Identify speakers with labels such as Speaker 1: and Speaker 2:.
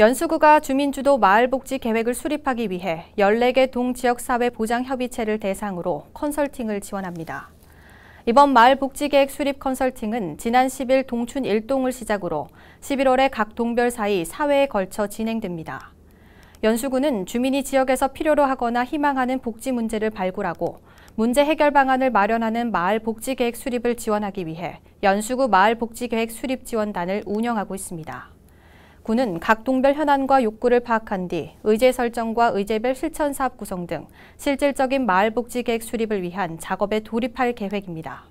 Speaker 1: 연수구가 주민주도 마을복지 계획을 수립하기 위해 14개 동지역사회 보장협의체를 대상으로 컨설팅을 지원합니다. 이번 마을복지계획 수립 컨설팅은 지난 10일 동춘 1동을 시작으로 11월에 각 동별 사이 사회에 걸쳐 진행됩니다. 연수구는 주민이 지역에서 필요로 하거나 희망하는 복지 문제를 발굴하고 문제 해결 방안을 마련하는 마을복지계획 수립을 지원하기 위해 연수구 마을복지계획 수립지원단을 운영하고 있습니다. 군은 각 동별 현안과 욕구를 파악한 뒤 의제 설정과 의제별 실천 사업 구성 등 실질적인 마을 복지 계획 수립을 위한 작업에 돌입할 계획입니다.